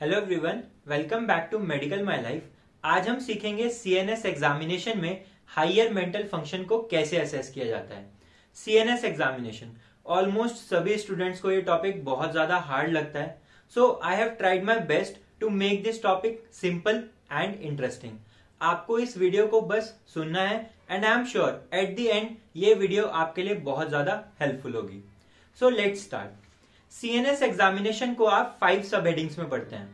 Hello everyone welcome back to medical my life आज हम सीखेंगे सीएनएस एग्जामिनेशन में हाइयर मेंटल फंक्शन को कैसे असेस किया जाता है सीएनएस एग्जामिनेशन ऑलमोस्ट सभी स्टूडेंट्स को ये टॉपिक बहुत ज्यादा हार्ड लगता है so I have tried my best to make this topic simple and interesting आपको इस वीडियो को बस सुनना है and I am sure at the end ये वीडियो आपके लिए बहुत ज्यादा हेल्पफुल होगी so let start CNS examination को आप फाइव सब हेडिंग्स में पढ़ते हैं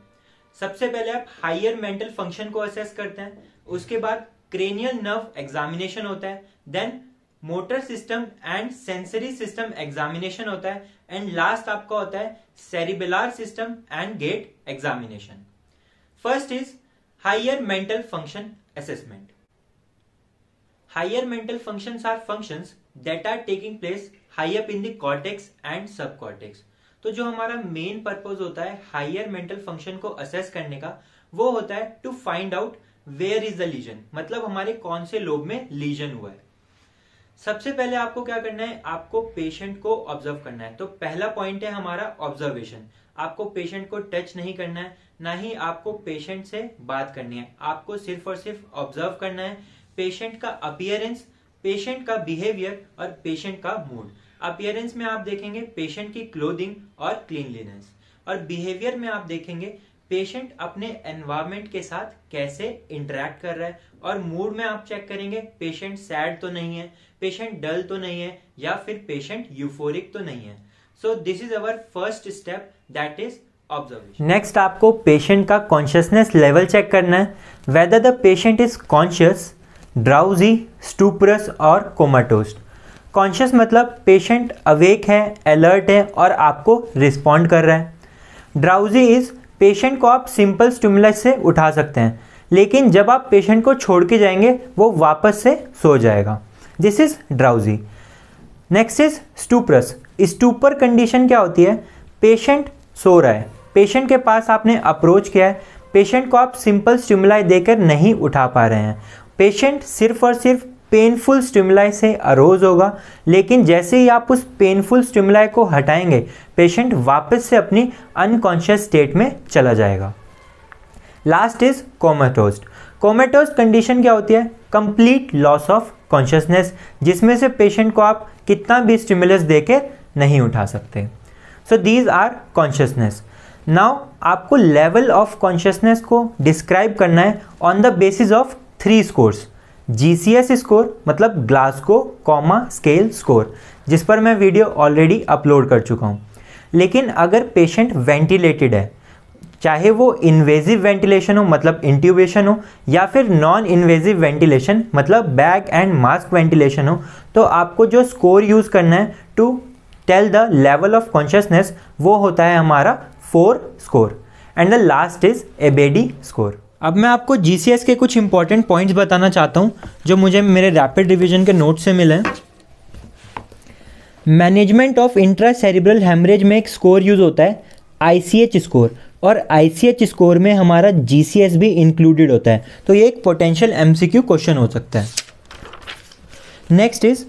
सबसे पहले आप हायर मेंटल फंक्शन को असेस करते हैं उसके बाद क्रेनियल नर्व एग्जामिनेशन होता है then motor system and sensory system examination होता है एंड लास्ट आपका होता है cerebellar system and gait examination first is higher mental function assessment higher mental function are function that are taking place high in in the and subcortex तो जो हमारा main purpose होता है higher mental function को assess करने का वो होता है to find out where is the lesion मतलब हमारे कौन से लोब में लीजन हुआ है सबसे पहले आपको क्या करना है आपको पेशेंट को ऑब्जर्व करना है तो पहला पॉइंट है हमारा ऑब्जर्वेशन आपको पेशेंट को टच नहीं करना है ना ही आपको पेशेंट से बात करनी है आपको सिर्फ और सिर्फ ऑब्जर्व करना है पेशेंट का अपियरेंस पेशेंट का बिहेवियर और पेशेंट का मूड अपियरेंस में आप देखेंगे पेशेंट की क्लोदिंग और क्लीनलीनेस और बिहेवियर में आप देखेंगे पेशेंट अपने एनवायरमेंट के साथ कैसे इंटरेक्ट कर रहा है और मूड में आप चेक करेंगे पेशेंट सैड तो नहीं है पेशेंट डल तो नहीं है या फिर पेशेंट यूफोरिक तो नहीं है so this is our first step that is observation next आपको पेशेंट का कॉन्शियसनेस लेवल चेक करना है whether the patient is conscious drowsy stuporous और कोमाटोस्ट कॉन्शियस मतलब पेशेंट अवेक है अलर्ट है और आपको रिस्पॉन्ड कर रहा है ड्राउजी इज़ पेशेंट को आप सिंपल स्टिमुलस से उठा सकते हैं लेकिन जब आप पेशेंट को छोड़ के जाएंगे वो वापस से सो जाएगा this is drowsy next is stuporous stupor condition क्या होती है पेशेंट सो रहा है पेशेंट के पास आपने अप्रोच किया है पेशेंट को आप सिंपल स्टिमुलाई देकर नहीं उठा पा रहे हैं पेशेंट सिर्फ और सिर्फ पेनफुल स्टिमुलाई से अरोज होगा लेकिन जैसे ही आप उस पेनफुल स्टिमुलाई को हटाएंगे पेशेंट वापस से अपनी अनकॉन्शियस स्टेट में चला जाएगा last is comatose comatose condition क्या होती है कंप्लीट लॉस ऑफ कॉन्शियसनेस जिसमें से पेशेंट को आप कितना भी स्टिमुलस देके नहीं उठा सकते so these are consciousness now आपको लेवल ऑफ कॉन्शियसनेस को डिस्क्राइब करना है on the basis of three scores G score मतलब ग्लासको कॉमा स्केल स्कोर जिस पर मैं वीडियो ऑलरेडी अपलोड कर चुका हूँ लेकिन अगर पेशेंट वेंटिलेटेड है चाहे वो इन्वेजिव वेंटिलेशन हो मतलब इंट्यूबेशन हो या फिर नॉन इन्वेजिव वेंटिलेशन मतलब बैग एंड मास्क वेंटिलेशन हो तो आपको जो स्कोर यूज़ करना है to tell the level of consciousness वो होता है हमारा four score and the last is एबेडी स्कोर अब मैं आपको जी के कुछ इंपॉर्टेंट पॉइंट्स बताना चाहता हूँ जो मुझे मेरे रैपिड रिविजन के नोट से मिले हैं management of intra cerebral haemorrhage में एक स्कोर यूज़ होता है आई स्कोर और आई स्कोर में हमारा जी भी इंक्लूडेड होता है तो ये एक पोटेंशियल एम क्वेश्चन हो सकता है next is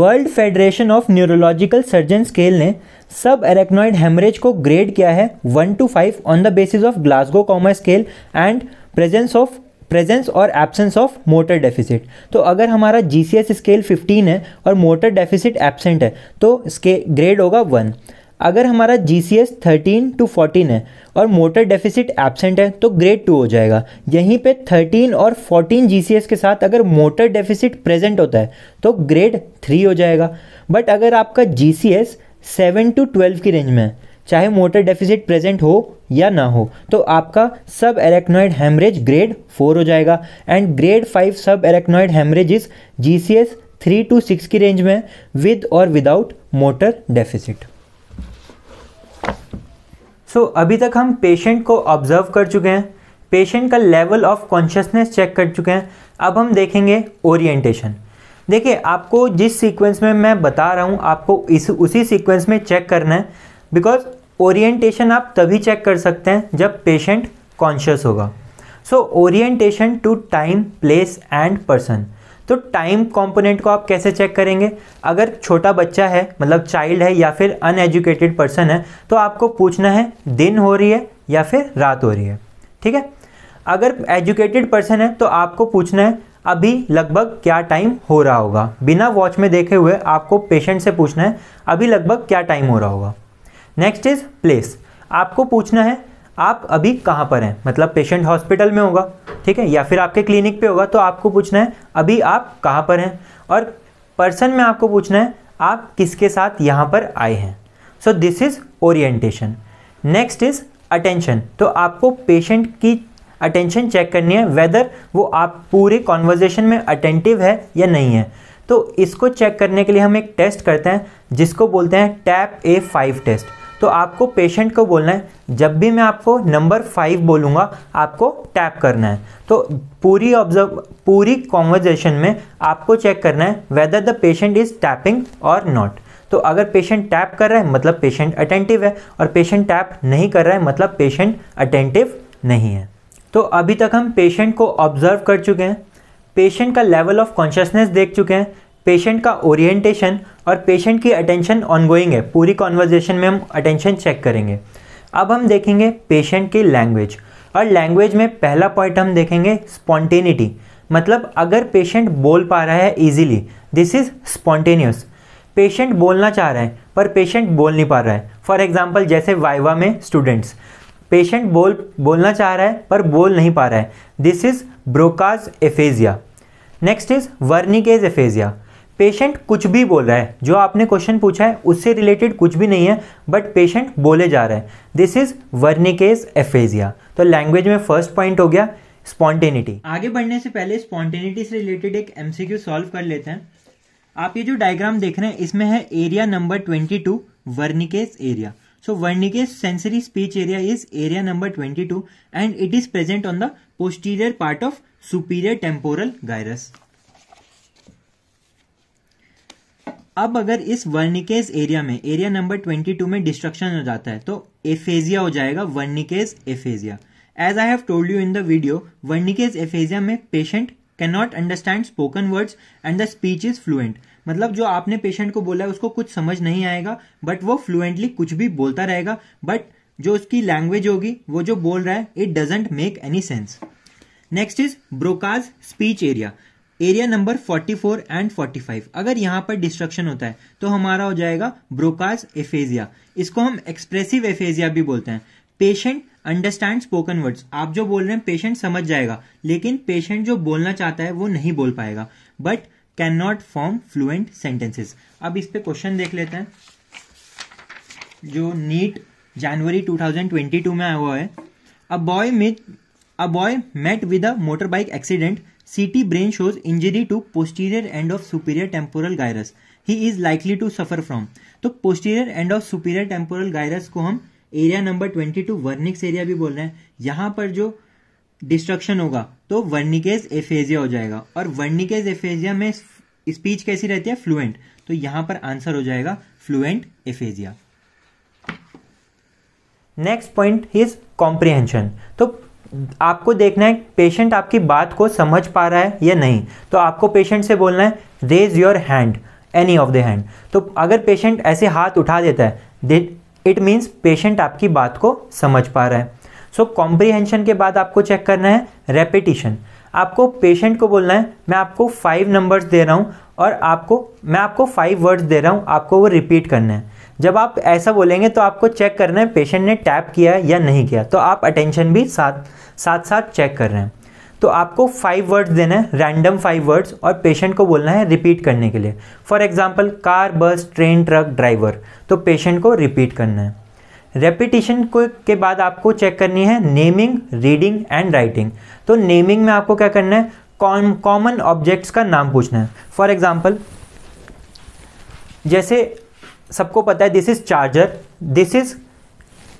world federation of neurological surgeon scale ने सब एरेक्नॉइड हेमरेज को ग्रेड किया है one two five on the basis of Glasgow coma scale and presence of presence और एब्सेंस ऑफ मोटर डेफिसिट तो अगर हमारा G C S scale fifteen है और मोटर डेफिसिट एबसेंट है तो स्के ग्रेड होगा वन अगर हमारा G C S thirteen to fourteen है और मोटर डेफिसिट एबसेंट है तो ग्रेड टू हो जाएगा यहीं पे थर्टीन और फोर्टीन जी सी एस के साथ अगर मोटर डेफिसिट प्रेजेंट होता है तो ग्रेड थ्री हो जाएगा बट अगर आपका G C S seven to twelve की रेंज में चाहे मोटर डेफिसिट प्रेजेंट हो या ना हो तो आपका सब एरेक्नॉइड हेमरेज ग्रेड फोर हो जाएगा and grade five subarachnoid haemorrhage is G C S three to six की रेंज में विद और विदाउट मोटर डेफिसिट सो अभी तक हम पेशेंट को ऑब्जर्व कर चुके हैं पेशेंट का लेवल ऑफ कॉन्शियसनेस चेक कर चुके हैं अब हम देखेंगे ओरिएंटेशन देखिए आपको जिस सीक्वेंस में मैं बता रहा हूँ आपको इस उसी सीक्वेंस में चेक करना है बिकॉज ओरिएंटेशन आप तभी चेक कर सकते हैं जब पेशेंट कॉन्शियस होगा so orientation to time place and person तो टाइम कंपोनेंट को आप कैसे चेक करेंगे अगर छोटा बच्चा है मतलब चाइल्ड है या फिर अनएजुकेटेड पर्सन है तो आपको पूछना है दिन हो रही है या फिर रात हो रही है ठीक है अगर एजुकेटेड पर्सन है तो आपको पूछना है अभी लगभग क्या टाइम हो रहा होगा बिना वॉच में देखे हुए आपको पेशेंट से पूछना है अभी लगभग क्या टाइम हो रहा होगा नेक्स्ट इज प्लेस आपको पूछना है आप अभी कहाँ पर हैं मतलब पेशेंट हॉस्पिटल में होगा ठीक है या फिर आपके क्लिनिक पे होगा तो आपको पूछना है अभी आप कहाँ पर हैं और पर्सन में आपको पूछना है आप किसके साथ यहाँ पर आए हैं so this is orientation next is attention तो आपको पेशेंट की अटेंशन चेक करनी है वेदर वो आप पूरे कॉन्वर्जेशन में अटेंटिव है या नहीं है तो इसको चेक करने के लिए हम एक टेस्ट करते हैं जिसको बोलते हैं टैप ए फाइव टेस्ट तो आपको पेशेंट को बोलना है जब भी मैं आपको नंबर फाइव बोलूँगा आपको टैप करना है तो पूरी ऑब्जर्व पूरी कॉन्वर्जेशन में आपको चेक करना है whether the patient is tapping और नॉट तो अगर पेशेंट टैप कर रहा है मतलब पेशेंट अटेंटिव है और पेशेंट टैप नहीं कर रहा है मतलब पेशेंट अटेंटिव नहीं है तो अभी तक हम पेशेंट को ऑब्जर्व कर चुके हैं पेशेंट का लेवल ऑफ कॉन्शियसनेस देख चुके हैं पेशेंट का ओरिएंटेशन और पेशेंट की अटेंशन ऑनगोइंग है पूरी कॉन्वर्जेशन में हम अटेंशन चेक करेंगे अब हम देखेंगे पेशेंट की लैंग्वेज और लैंग्वेज में पहला पॉइंट हम देखेंगे स्पॉन्टेनिटी मतलब अगर पेशेंट बोल पा रहा है easily this is spontaneous patient बोलना चाह रहा है पर पेशेंट बोल नहीं पा रहा है फॉर एग्जाम्पल जैसे वाइवा में स्टूडेंट्स पेशेंट बोल बोलना चाह रहा है पर बोल नहीं पा रहा है this is Broca's aphasia next is Wernicke's aphasia patient कुछ भी बोल रहा है जो आपने क्वेश्चन पूछा है उससे रिलेटेड कुछ भी नहीं है बट पेशेंट बोले जा रहा है दिस इज़ वर्निकेज एफेजिया तो लैंग्वेज में फर्स्ट पॉइंट हो गया स्पॉन्टेनिटी आगे बढ़ने से पहले स्पॉन्टेनिटी से रिलेटेड एक एमसीक्यू सॉल्व कर लेते हैं आप ये जो डायग्राम देख रहे हैं इसमें है area number twenty two Wernicke's area So sensory speech area is area number twenty two and it is present on the posterior part of superior temporal gyrus अब अगर इस वर्निकेज एरिया में एरिया नंबर 22 में destruction हो जाता है तो aphasia हो जाएगा Wernicke's aphasia as I have told you in the video Wernicke's aphasia में patient can not understand spoken words and the speech is fluent मतलब जो आपने पेशेंट को बोला है उसको कुछ समझ नहीं आएगा बट वो फ्लुएंटली कुछ भी बोलता रहेगा बट जो उसकी लैंग्वेज होगी वो जो बोल रहा है it doesn't make any sense next is Broca's speech area area number 44 and 45 अगर यहां पर डिस्ट्रक्शन होता है तो हमारा हो जाएगा ब्रोकाज एफेजिया इसको हम एक्सप्रेसिव एफेजिया भी बोलते हैं पेशेंट अंडरस्टैंड स्पोकन वर्ड्स आप जो बोल रहे हैं पेशेंट समझ जाएगा लेकिन पेशेंट जो बोलना चाहता है वो नहीं बोल पाएगा but can not form fluent sentences अब इस पे क्वेश्चन देख लेते हैं जो नीट जनवरी 2022 में आया हुआ है a boy met a boy met with a motorbike accident CT brain shows injury to posterior end of superior temporal gyrus he is likely to suffer from तो posterior end of superior temporal gyrus को हम area number twenty two Wernicke's area भी बोल रहे हैं यहां पर जो डिस्ट्रक्शन होगा तो वर्निकेज एफेजिया हो जाएगा और वर्निकेज एफेजिया में स्पीच कैसी रहती है फ्लुएंट तो यहां पर आंसर हो जाएगा fluent aphasia next point is comprehension तो आपको देखना है पेशेंट आपकी बात को समझ पा रहा है या नहीं तो आपको पेशेंट से बोलना है raise your hand any of the hand तो अगर पेशेंट ऐसे हाथ उठा देता है इट मीन्स पेशेंट आपकी बात को समझ पा रहा है सो so, कॉम्प्रीहेंशन के बाद आपको चेक करना है रेपिटिशन आपको पेशेंट को बोलना है मैं आपको फाइव नंबर्स दे रहा हूँ और आपको मैं आपको फाइव वर्ड्स दे रहा हूँ आपको वो रिपीट करना है जब आप ऐसा बोलेंगे तो आपको चेक करना है पेशेंट ने टैप किया है या नहीं किया तो आप अटेंशन भी साथ साथ साथ चेक कर रहे हैं तो आपको फाइव वर्ड्स देना है रैंडम फाइव वर्ड्स और पेशेंट को बोलना है रिपीट करने के लिए for example car bus train truck driver तो पेशेंट को रिपीट करना है रेपिटेशन को के बाद आपको चेक करनी है नेमिंग रीडिंग एंड राइटिंग तो नेमिंग में आपको क्या करना है कॉमन ऑब्जेक्ट्स का नाम पूछना है फॉर एग्जाम्पल जैसे सबको पता है this is charger this is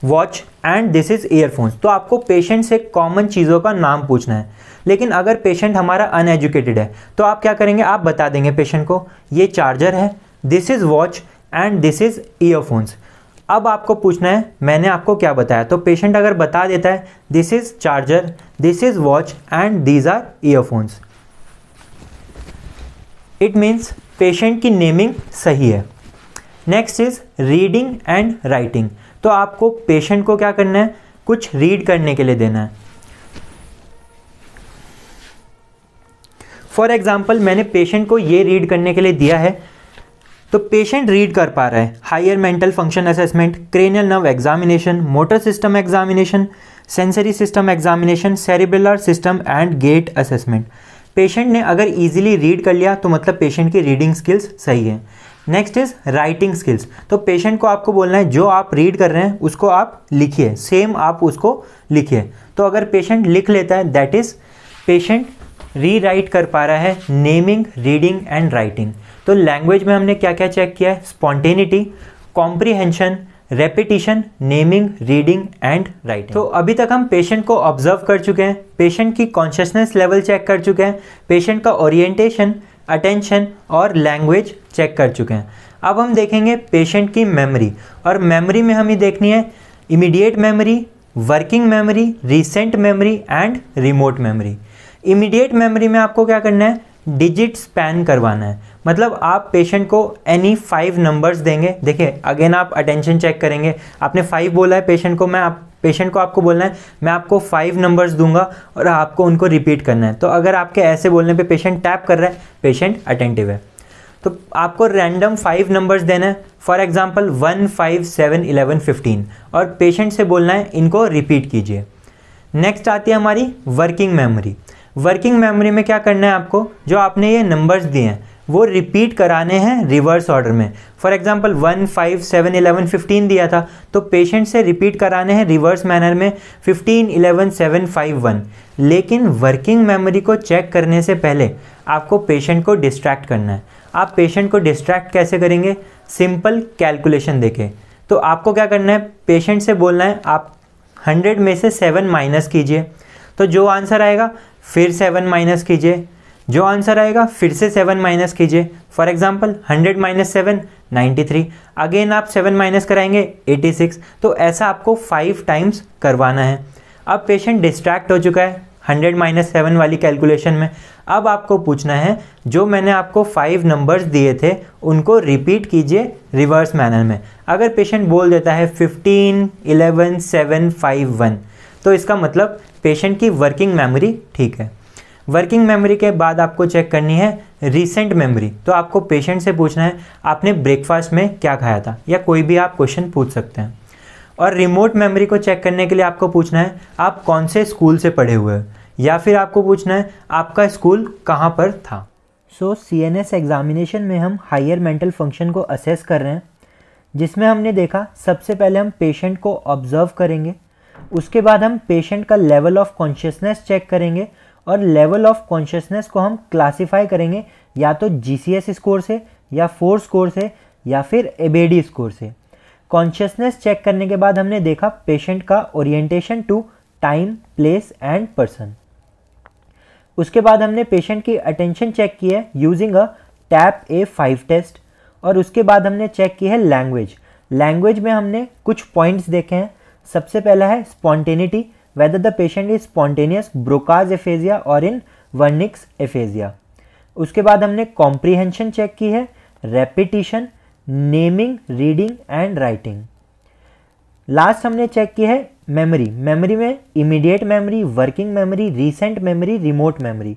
watch and this is earphones तो आपको पेशेंट से कॉमन चीज़ों का नाम पूछना है लेकिन अगर पेशेंट हमारा अनएजुकेटेड है तो आप क्या करेंगे आप बता देंगे पेशेंट को ये चार्जर है this is watch and this is earphones अब आपको पूछना है मैंने आपको क्या बताया तो पेशेंट अगर बता देता है this is charger this is watch and these are earphones it means patient की नेमिंग सही है next is reading and writing तो आपको पेशेंट को क्या करना है कुछ रीड करने के लिए देना है फॉर एग्ज़ाम्पल मैंने पेशेंट को ये रीड करने के लिए दिया है तो पेशेंट रीड कर पा रहा है higher mental function assessment cranial nerve examination motor system examination sensory system examination cerebellar system and gait assessment patient ने अगर इजीली रीड कर लिया तो मतलब पेशेंट की रीडिंग स्किल्स सही है नेक्स्ट इज राइटिंग स्किल्स तो पेशेंट को आपको बोलना है जो आप रीड कर रहे हैं उसको आप लिखिए सेम आप उसको लिखिए तो अगर पेशेंट लिख लेता है दैट इज पेशेंट रीराइट कर पा रहा है नेमिंग रीडिंग एंड राइटिंग तो लैंग्वेज में हमने क्या क्या चेक किया है spontaneity comprehension repetition naming reading and writing तो अभी तक हम पेशेंट को ऑब्जर्व कर चुके हैं पेशेंट की कॉन्शियसनेस लेवल चेक कर चुके हैं पेशेंट का ओरिएंटेशन अटेंशन और लैंग्वेज चेक कर चुके हैं अब हम देखेंगे पेशेंट की मेमोरी और मेमोरी में हमें देखनी है immediate memory working memory recent memory and remote memory immediate memory में आपको क्या करना है डिजिट स्पैन करवाना है मतलब आप पेशेंट को एनी फाइव नंबर्स देंगे देखिए अगेन आप अटेंशन चेक करेंगे आपने फाइव बोला है पेशेंट को मैं आप पेशेंट को आपको बोलना है मैं आपको फाइव नंबर्स दूंगा और आपको उनको रिपीट करना है तो अगर आपके ऐसे बोलने पे पेशेंट टैप कर रहा है पेशेंट अटेंटिव है तो आपको रैंडम फाइव नंबर्स देना है for example one five seven eleven fifteen और पेशेंट से बोलना है इनको रिपीट कीजिए नेक्स्ट आती है हमारी वर्किंग मेमोरी वर्किंग मेमोरी में क्या करना है आपको जो आपने ये नंबर्स दिए हैं वो रिपीट कराने हैं रिवर्स ऑर्डर में for example one five seven eleven fifteen दिया था तो पेशेंट से रिपीट कराने हैं रिवर्स मैनर में fifteen eleven seven five one लेकिन वर्किंग मेमोरी को चेक करने से पहले आपको पेशेंट को डिस्ट्रैक्ट करना है आप पेशेंट को डिस्ट्रैक्ट कैसे करेंगे सिंपल कैलकुलेशन देखें तो आपको क्या करना है पेशेंट से बोलना है आप हंड्रेड में से सेवन माइनस कीजिए तो जो आंसर आएगा फिर सेवन माइनस कीजिए जो आंसर आएगा फिर से सेवन माइनस कीजिए for example hundred minus seven ninety three again आप सेवन माइनस कराएंगे एटी सिक्स तो ऐसा आपको फाइव टाइम्स करवाना है अब पेशेंट डिस्ट्रैक्ट हो चुका है हंड्रेड माइनस सेवन वाली कैलकुलेशन में अब आपको पूछना है जो मैंने आपको फाइव नंबर्स दिए थे उनको रिपीट कीजिए रिवर्स मैनर में अगर पेशेंट बोल देता है fifteen eleven seven five one तो इसका मतलब पेशेंट की वर्किंग मेमोरी ठीक है वर्किंग मेमोरी के बाद आपको चेक करनी है रीसेंट मेमोरी तो आपको पेशेंट से पूछना है आपने ब्रेकफास्ट में क्या खाया था या कोई भी आप क्वेश्चन पूछ सकते हैं और रिमोट मेमोरी को चेक करने के लिए आपको पूछना है आप कौन से स्कूल से पढ़े हुए हैं या फिर आपको पूछना है आपका स्कूल कहाँ पर था so C N S examination में हम हायर मेंटल फंक्शन को असेस कर रहे हैं जिसमें हमने देखा सबसे पहले हम पेशेंट को ऑब्ज़र्व करेंगे उसके बाद हम पेशेंट का लेवल ऑफ कॉन्शियसनेस चेक करेंगे और लेवल ऑफ कॉन्शियसनेस को हम क्लासीफाई करेंगे या तो जी स्कोर से या फोर स्कोर से या फिर एबेडी स्कोर से कॉन्शियसनेस चेक करने के बाद हमने देखा पेशेंट का orientation to time place and person उसके बाद हमने पेशेंट की अटेंशन चेक की है using a tap a five test और उसके बाद हमने चेक की है लैंग्वेज लैंग्वेज में हमने कुछ पॉइंट्स देखे हैं सबसे पहला है spontaneity whether the patient is spontaneous Broca's aphasia और इन वर्निक्स एफेजिया उसके बाद हमने कॉम्प्रीहेंशन चेक की है repetition naming reading and writing last हमने चेक की है मेमोरी मेमोरी में immediate memory working memory recent memory remote memory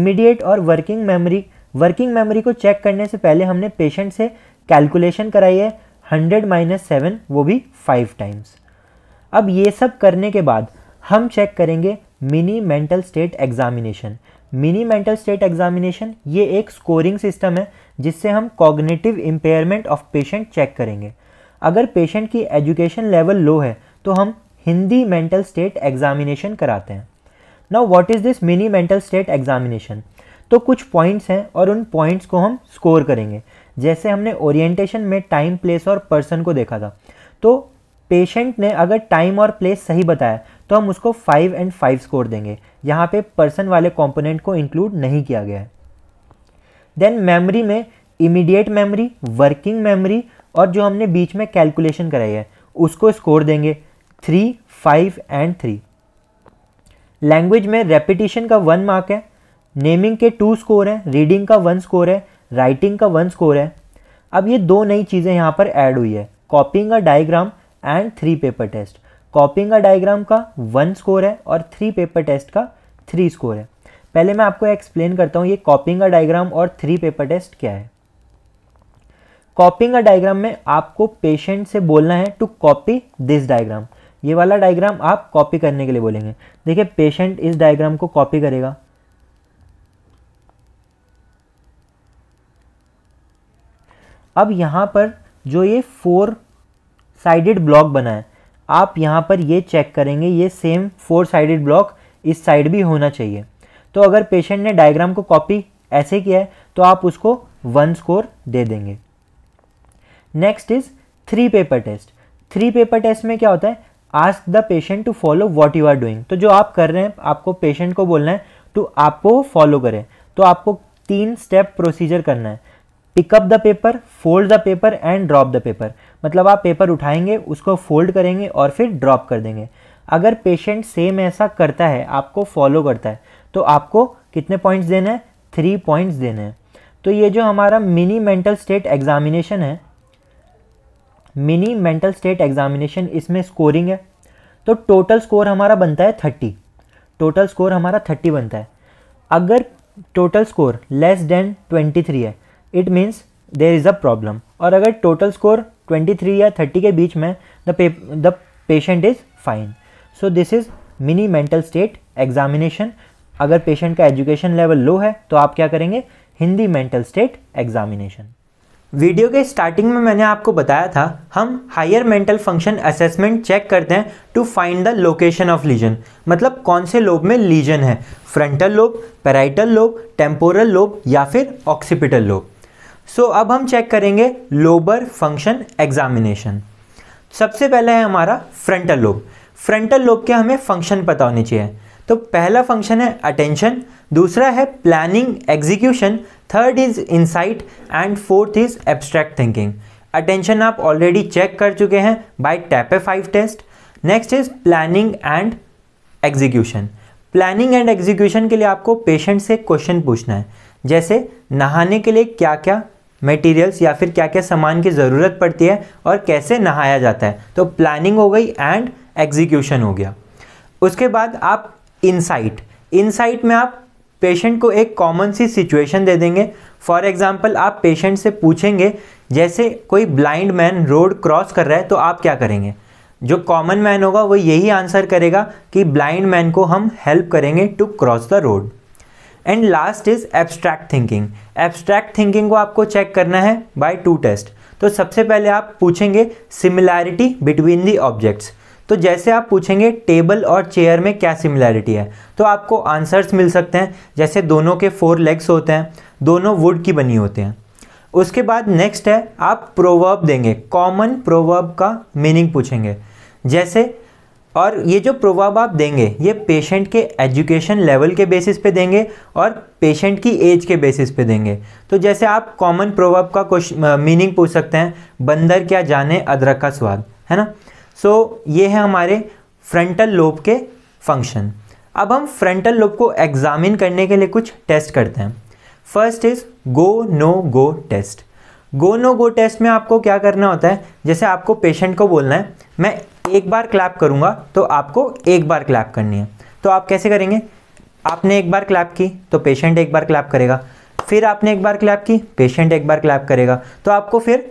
immediate और वर्किंग मेमोरी वर्किंग मेमोरी को चेक करने से पहले हमने पेशेंट से कैलकुलेशन कराई है हंड्रेड माइनस सेवन वो भी फाइव टाइम्स अब ये सब करने के बाद हम चेक करेंगे mini mental state examination mini mental state examination ये एक स्कोरिंग सिस्टम है जिससे हम cognitive impairment of patient check करेंगे अगर पेशेंट की एजुकेशन लेवल लो है तो हम हिंदी मेंटल स्टेट एग्जामिनेशन कराते हैं now what is this mini mental state examination तो कुछ पॉइंट्स हैं और उन पॉइंट्स को हम स्कोर करेंगे जैसे हमने ओरिएंटेशन में टाइम प्लेस और पर्सन को देखा था तो पेशेंट ने अगर टाइम और प्लेस सही बताया तो हम उसको फाइव एंड फाइव स्कोर देंगे यहाँ पे पर्सन वाले कॉम्पोनेंट को इंक्लूड नहीं किया गया है देन मेमोरी में इमीडिएट मेमोरी वर्किंग मेमोरी और जो हमने बीच में कैलकुलेशन कराई है उसको स्कोर देंगे three five and three language में रेपिटेशन का वन मार्क है नेमिंग के टू स्कोर हैं रीडिंग का वन स्कोर है राइटिंग का वन स्कोर है अब ये दो नई चीज़ें यहाँ पर ऐड हुई है copying a diagram and three paper test copying का डायग्राम का वन स्कोर है और थ्री पेपर टेस्ट का थ्री स्कोर है पहले मैं आपको एक्सप्लेन करता हूँ ये कॉपिंग का डायग्राम और थ्री पेपर टेस्ट क्या है कॉपिंग का डायग्राम में आपको पेशेंट से बोलना है टू कॉपी दिस डायग्राम ये वाला डायग्राम आप कॉपी करने के लिए बोलेंगे देखिए पेशेंट इस डायग्राम को कॉपी करेगा अब यहां पर जो ये फोर साइडेड ब्लॉक बनाएं आप यहाँ पर ये चेक करेंगे ये सेम फोर साइडेड ब्लॉक इस साइड भी होना चाहिए तो अगर पेशेंट ने डायग्राम को कॉपी ऐसे किया है तो आप उसको वन स्कोर दे देंगे next is three paper test three paper test में क्या होता है ask the patient to follow what you are doing तो जो आप कर रहे हैं आपको पेशेंट को बोलना है टू आपको फॉलो करें तो आपको तीन स्टेप प्रोसीजर करना है pick up the paper fold the paper and drop the paper मतलब आप पेपर उठाएंगे उसको फोल्ड करेंगे और फिर ड्रॉप कर देंगे अगर पेशेंट सेम ऐसा करता है आपको फॉलो करता है तो आपको कितने पॉइंट्स देने हैं थ्री पॉइंट्स देने हैं तो ये जो हमारा मिनी मेंटल स्टेट एग्जामिनेशन है मिनी मेंटल स्टेट एग्जामिनेशन इसमें स्कोरिंग है तो टोटल स्कोर हमारा बनता है थर्टी टोटल स्कोर हमारा थर्टी बनता है अगर total score less than twenty three है it means there is a problem और अगर टोटल स्कोर 23 या 30 के बीच में the the patient is fine so this is mini mental state examination अगर पेशेंट का एजुकेशन लेवल लो है तो आप क्या करेंगे Hindi mental state examination video के स्टार्टिंग में मैंने आपको बताया था हम higher mental function assessment check करते हैं to find the location of lesion मतलब कौन से लोब में लीजन है frontal lobe parietal lobe temporal lobe या फिर ऑक्सीपिटल लोब सो so, अब हम चेक करेंगे लोबर फंक्शन एग्जामिनेशन सबसे पहले है हमारा फ्रंटल लोब फ्रंटल लोब के हमें फंक्शन पता होने चाहिए तो पहला फंक्शन है अटेंशन दूसरा है planning execution third is insight and fourth is abstract thinking attention आप ऑलरेडी चेक कर चुके हैं by tap a five test next is planning and execution planning and execution के लिए आपको पेशेंट से क्वेश्चन पूछना है जैसे नहाने के लिए क्या क्या मटेरियल्स या फिर क्या क्या सामान की ज़रूरत पड़ती है और कैसे नहाया जाता है तो प्लानिंग हो गई एंड एग्जीक्यूशन हो गया उसके बाद आप इनसाइट इनसाइट में आप पेशेंट को एक कॉमन सी सिचुएशन दे देंगे फॉर एग्ज़ाम्पल आप पेशेंट से पूछेंगे जैसे कोई ब्लाइंड मैन रोड क्रॉस कर रहा है तो आप क्या करेंगे जो कॉमन मैन होगा वो यही आंसर करेगा कि ब्लाइंड मैन को हम हेल्प करेंगे to cross the road and last is abstract thinking abstract thinking को आपको चेक करना है बाय टू टेस्ट तो सबसे पहले आप पूछेंगे सिमिलैरिटी बिटवीन दी ऑब्जेक्ट्स तो जैसे आप पूछेंगे टेबल और चेयर में क्या सिमिलैरिटी है तो आपको आंसर्स मिल सकते हैं जैसे दोनों के फोर लेग्स होते हैं दोनों वुड की बनी होते हैं उसके बाद नेक्स्ट है आप प्रोवर्ब देंगे कॉमन प्रोवर्ब का मीनिंग पूछेंगे जैसे और ये जो प्रोवाब आप देंगे ये पेशेंट के एजुकेशन लेवल के बेसिस पे देंगे और पेशेंट की एज के बेसिस पे देंगे तो जैसे आप कॉमन प्रोवाब का क्वेश्चन मीनिंग पूछ सकते हैं बंदर क्या जाने अदरक का स्वाद है ना सो so, ये है हमारे फ्रंटल लोब के फंक्शन अब हम फ्रंटल लोब को एग्जामिन करने के लिए कुछ टेस्ट करते हैं first is go no go test go no go test में आपको क्या करना होता है जैसे आपको पेशेंट को बोलना है मैं एक बार क्लैप करूंगा तो आपको एक बार क्लैप करनी है तो आप कैसे करेंगे आपने एक बार क्लैप की तो पेशेंट एक बार क्लैप करेगा फिर आपने एक बार क्लैप की पेशेंट एक बार क्लैप करेगा तो आपको फिर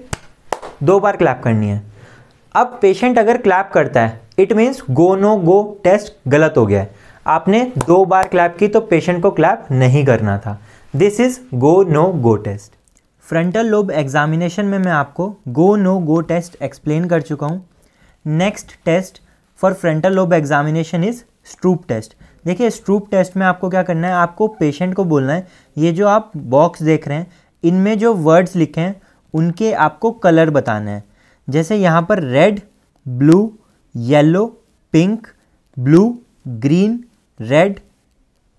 दो बार क्लैप करनी है अब पेशेंट अगर क्लैप करता है it means go no go test गलत हो गया है आपने दो बार क्लैप की तो पेशेंट को क्लैप नहीं करना था this is go no go test frontal lobe examination में मैं आपको go no go test explain कर चुका हूँ next test for frontal lobe examination is stroop test देखिए स्ट्रूप टेस्ट में आपको क्या करना है आपको पेशेंट को बोलना है ये जो आप बॉक्स देख रहे हैं इनमें जो वर्ड्स लिखे हैं उनके आपको कलर बताना है जैसे यहाँ पर red blue yellow pink blue green red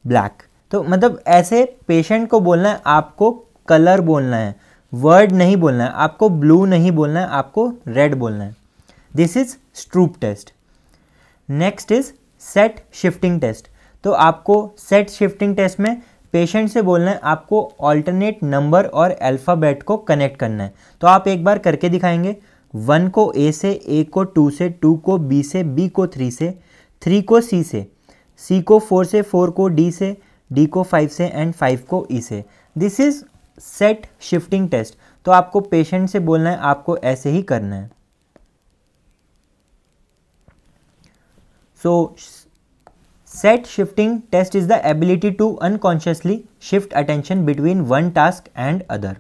black तो मतलब ऐसे पेशेंट को बोलना है आपको कलर बोलना है वर्ड नहीं बोलना है आपको ब्लू नहीं बोलना है आपको रेड बोलना है this is stroop test next is set shifting test तो आपको सेट शिफ्टिंग टेस्ट में पेशेंट से बोलना है आपको ऑल्टरनेट नंबर और अल्फ़ाबेट को कनेक्ट करना है तो आप एक बार करके दिखाएंगे वन को ए से ए को टू से टू को बी से बी को थ्री से थ्री को सी से सी को फोर से फोर को डी से डी को फाइव से एंड फाइव को ई e से this is set shifting test तो आपको पेशेंट से बोलना है आपको ऐसे ही करना है So set shifting test is the ability to unconsciously shift attention between one task and other.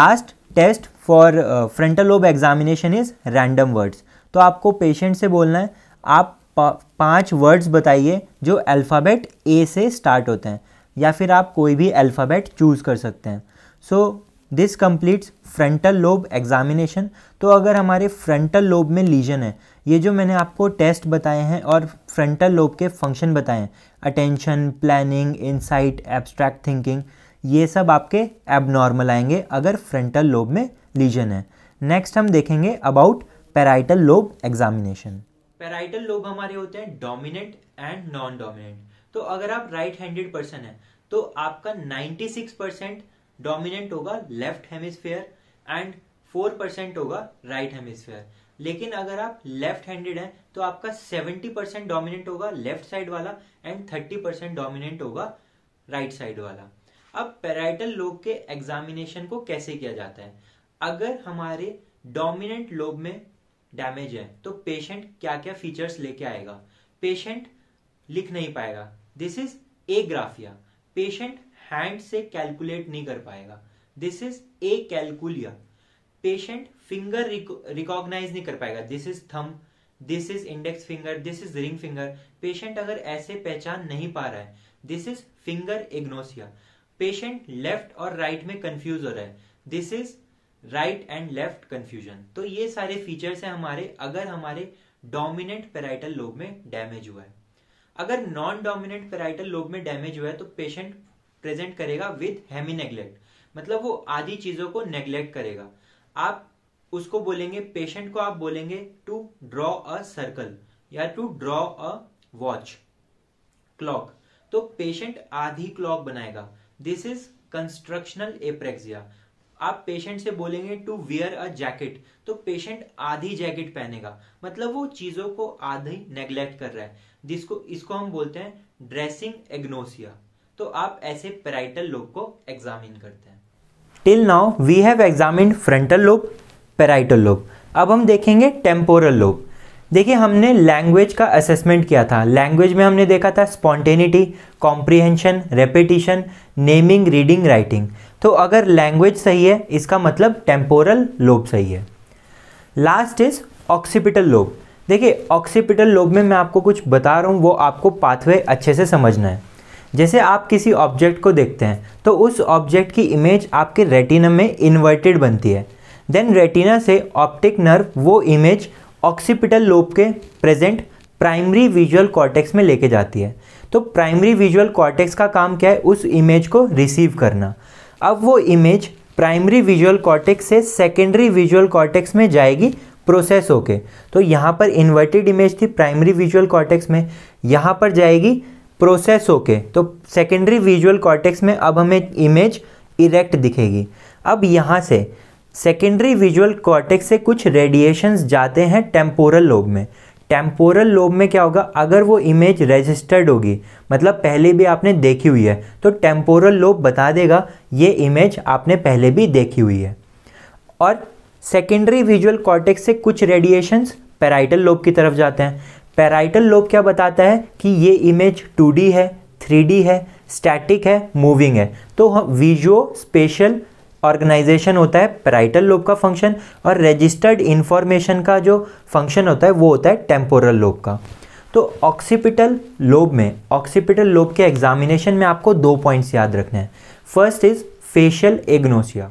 Last test for frontal lobe examination is random words तो आपको पेशेंट से बोलना है आप पांच वर्ड्स बताइए जो अल्फ़ाबेट ए से स्टार्ट होते हैं या फिर आप कोई भी अल्फ़ाबेट चूज़ कर सकते हैं so this completes frontal lobe examination तो अगर हमारे फ्रंटल लोब में लीजन है ये जो मैंने आपको टेस्ट बताए हैं और फ्रंटल लोब के फंक्शन बताए हैं attention planning insight abstract thinking ये सब आपके एबनॉर्मल आएंगे अगर फ्रंटल लोब में लीजन है नेक्स्ट हम देखेंगे about parietal lobe examination parietal lobe हमारे होते हैं डोमिनेंट एंड नॉन डोमिनेंट तो अगर आप राइट हैंडेड पर्सन है तो आपका 96 परसेंट डोमिनेंट होगा लेफ्ट हेमिस्फेयर एंड 4 परसेंट होगा राइट हेमिस्फेयर लेकिन अगर आप लेफ्ट हैंडेड हैं तो आपका 70 परसेंट डोमिनेंट होगा लेफ्ट साइड वाला एंड 30 परसेंट डोमिनेंट होगा राइट right साइड वाला अब पेराइटल लोब के एग्जामिनेशन को कैसे किया जाता है अगर हमारे डोमिनेंट लोब में डैमेज है तो पेशेंट क्या क्या फीचर्स लेके आएगा पेशेंट लिख नहीं पाएगा this is agraphia patient hand से कैलकुलेट नहीं कर पाएगा this is acalculia patient finger recognise नहीं कर पाएगा this is thumb this is index finger this is ring finger patient अगर ऐसे पहचान नहीं पा रहा है this is finger agnosia patient left और राइट right में कंफ्यूज हो रहा है this is right and left confusion तो ये सारे फीचर्स हैं हमारे अगर हमारे डोमिनेंट पेराइटल लोब में डैमेज हुआ है अगर नॉन डोमिनेंट पेराइटल लोब में डैमेज हुआ है तो पेशेंट प्रेजेंट करेगा विद हेमी नेग्लेक्ट मतलब वो आधी चीजों को नेग्लेक्ट करेगा आप उसको बोलेंगे पेशेंट को आप बोलेंगे टू ड्रॉ अ सर्कल या to draw a watch clock तो पेशेंट आधी क्लॉक बनाएगा दिस इज कंस्ट्रक्शनल एप्रेक्सिया आप पेशेंट से बोलेंगे टू वियर अ जैकेट तो पेशेंट आधी जैकेट पहनेगा मतलब वो चीजों को आधी नेग्लेक्ट कर रहा है जिसको इसको हम बोलते हैं ड्रेसिंग एग्नोसिया तो आप ऐसे पेराइटल लोग को एग्जामिन करते हैं till now we have examine frontal lobe parietal lobe अब हम देखेंगे टेम्पोरल लोब देखिए हमने लैंग्वेज का असेसमेंट किया था लैंग्वेज में हमने देखा था spontaneity comprehension repetition naming reading writing तो अगर लैंग्वेज सही है इसका मतलब टेम्पोरल लोब सही है लास्ट इज ऑक्सीपिटल लोब देखिए ऑक्सीपिटल लोब में मैं आपको कुछ बता रहा हूँ वो आपको पाथवे अच्छे से समझना है जैसे आप किसी ऑब्जेक्ट को देखते हैं तो उस ऑब्जेक्ट की इमेज आपके रेटिना में इन्वर्टेड बनती है देन रेटिना से ऑप्टिक नर्व वो इमेज ऑक्सीपिटल लोब के प्रेजेंट प्राइमरी विजुअल कॉर्टेक्स में लेके जाती है तो प्राइमरी विजुअल कॉर्टेक्स का काम क्या है उस इमेज को रिसीव करना अब वो इमेज प्राइमरी विजुअल कॉर्टेक्स से सेकेंडरी विजुअल कॉर्टेक्स में जाएगी प्रोसेस होके तो यहाँ पर इन्वर्टेड इमेज थी प्राइमरी विजुअल कॉर्टेक्स में यहाँ पर जाएगी प्रोसेस होके तो सेकेंडरी विजुअल कॉर्टेक्स में अब हमें इमेज इरेक्ट दिखेगी अब यहाँ से सेकेंडरी विजुअल कॉर्टेक्स से कुछ रेडिएशंस जाते हैं टेम्पोरल लोब में टेम्पोरल लोब में क्या होगा अगर वो इमेज रजिस्टर्ड होगी मतलब पहले भी आपने देखी हुई है तो टेम्पोरल लोब बता देगा ये इमेज आपने पहले भी देखी हुई है और सेकेंडरी विजुअल कॉर्टेक्स से कुछ रेडिएशंस पैराइटल लोब की तरफ जाते हैं पैराइटल लोब क्या बताता है कि ये इमेज 2D है 3D है स्टैटिक है मूविंग है तो विजुओ स्पेशल ऑर्गेनाइजेशन होता है पैराइटल लोब का फंक्शन और रजिस्टर्ड इन्फॉर्मेशन का जो फंक्शन होता है वो होता है टेम्पोरल लोब का तो ऑक्सीपिटल लोब में ऑक्सीपिटल लोब के एग्जामिनेशन में आपको दो पॉइंट्स याद रखने हैं first is facial agnosia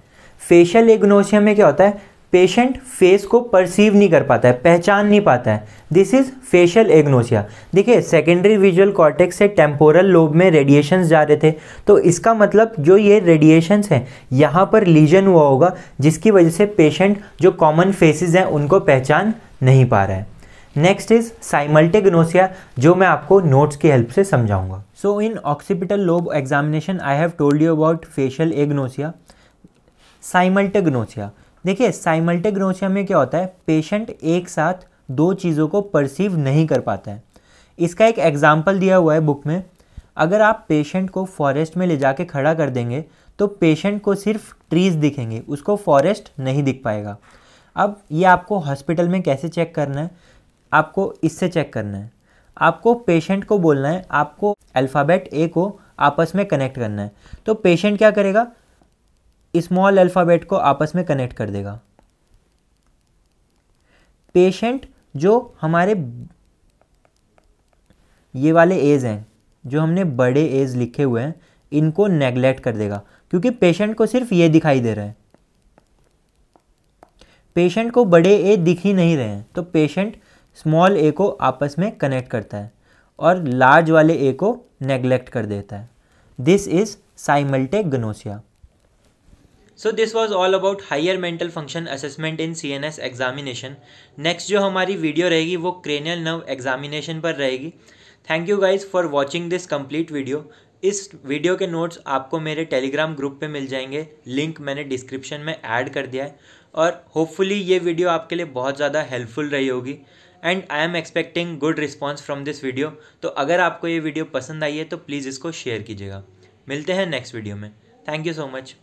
facial agnosia में क्या होता है पेशेंट फेस को परसीव नहीं कर पाता है पहचान नहीं पाता है दिस इज़ फेशियल एग्नोसिया देखिए सेकेंडरी विजुअल कॉर्टेक्स से टेम्पोरल लोब में रेडिएशन जा रहे थे तो इसका मतलब जो ये रेडिएशंस हैं यहाँ पर लीजन हुआ होगा जिसकी वजह से पेशेंट जो कॉमन फेसेस हैं उनको पहचान नहीं पा रहा है नेक्स्ट इज साइमल्टेग्नोसिया जो मैं आपको नोट्स की हेल्प से समझाऊंगा so in occipital lobe examination I have told you about facial agnosia simultagnosia देखिए साइमल्टेग्नोशिया में क्या होता है पेशेंट एक साथ दो चीज़ों को परसीव नहीं कर पाता है इसका एक एग्जाम्पल दिया हुआ है बुक में अगर आप पेशेंट को फॉरेस्ट में ले जाके खड़ा कर देंगे तो पेशेंट को सिर्फ ट्रीज़ दिखेंगे उसको फॉरेस्ट नहीं दिख पाएगा अब ये आपको हॉस्पिटल में कैसे चेक करना है आपको इससे चेक करना है आपको पेशेंट को बोलना है आपको अल्फ़ाबेट ए को आपस में कनेक्ट करना है तो पेशेंट क्या करेगा स्मॉल अल्फ़ाबेट को आपस में कनेक्ट कर देगा पेशेंट जो हमारे ये वाले एज हैं जो हमने बड़े एज लिखे हुए हैं इनको नेगलेक्ट कर देगा क्योंकि पेशेंट को सिर्फ ये दिखाई दे रहा है पेशेंट को बड़े ए दिख ही नहीं रहे हैं तो पेशेंट स्मॉल ए को आपस में कनेक्ट करता है और लार्ज वाले ए को नेगलेक्ट कर देता है this is simultagnosia so this was all about higher mental function assessment in C N S examination next जो हमारी वीडियो रहेगी वो क्रेनियल नर्व एग्जामिनेशन पर रहेगी thank you guys for watching this complete video इस वीडियो के notes आपको मेरे टेलीग्राम ग्रुप पे मिल जाएंगे लिंक मैंने डिस्क्रिप्शन में ऐड कर दिया है और होपफुली ये वीडियो आपके लिए बहुत ज़्यादा हेल्पफुल रही होगी and I am expecting good response from this video तो अगर आपको ये वीडियो पसंद आई है तो प्लीज़ इसको शेयर कीजिएगा मिलते हैं नेक्स्ट वीडियो में थैंक यू सो मच